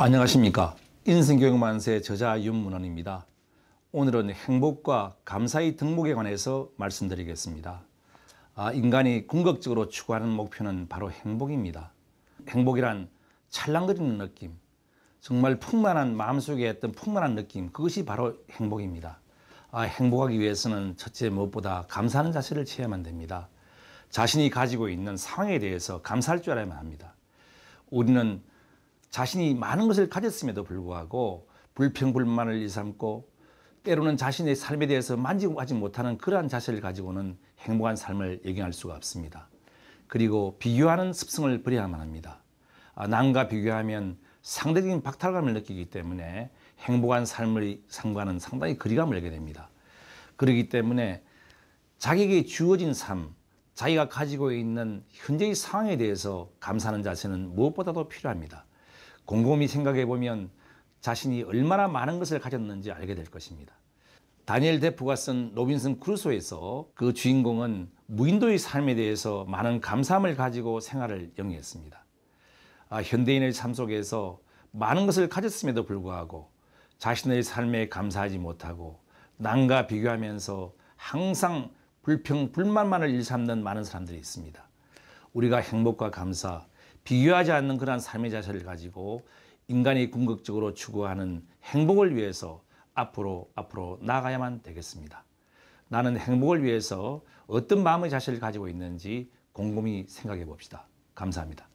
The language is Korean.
안녕하십니까 인생교육만세 저자 윤문원입니다 오늘은 행복과 감사의 등록에 관해서 말씀드리겠습니다 아, 인간이 궁극적으로 추구하는 목표는 바로 행복입니다 행복이란 찰랑거리는 느낌 정말 풍만한 마음속에 했던 풍만한 느낌 그것이 바로 행복입니다 아, 행복하기 위해서는 첫째 무엇보다 감사하는 자세를 취해야만 됩니다 자신이 가지고 있는 상황에 대해서 감사할 줄 알아야만 합니다 우리는 자신이 많은 것을 가졌음에도 불구하고 불평불만을 일삼고 때로는 자신의 삶에 대해서 만족하지 못하는 그러한 자세를 가지고는 행복한 삶을 예경할 수가 없습니다. 그리고 비교하는 습성을 버려야만 합니다. 아, 남과 비교하면 상대적인 박탈감을 느끼기 때문에 행복한 삶의 삶과는 상당히 거리감을 내게 됩니다. 그러기 때문에 자기에게 주어진 삶, 자기가 가지고 있는 현재의 상황에 대해서 감사하는 자세는 무엇보다도 필요합니다. 곰곰이 생각해 보면 자신이 얼마나 많은 것을 가졌는지 알게 될 것입니다. 다니엘 데프가 쓴 로빈슨 크루소에서 그 주인공은 무인도의 삶에 대해서 많은 감사함을 가지고 생활을 영위했습니다. 아, 현대인의 삶 속에서 많은 것을 가졌음에도 불구하고 자신의 삶에 감사하지 못하고 남과 비교하면서 항상 불평, 불만만을 일삼는 많은 사람들이 있습니다. 우리가 행복과 감사, 비교하지 않는 그러한 삶의 자세를 가지고 인간이 궁극적으로 추구하는 행복을 위해서 앞으로 앞으로 나가야만 되겠습니다. 나는 행복을 위해서 어떤 마음의 자세를 가지고 있는지 곰곰이 생각해 봅시다. 감사합니다.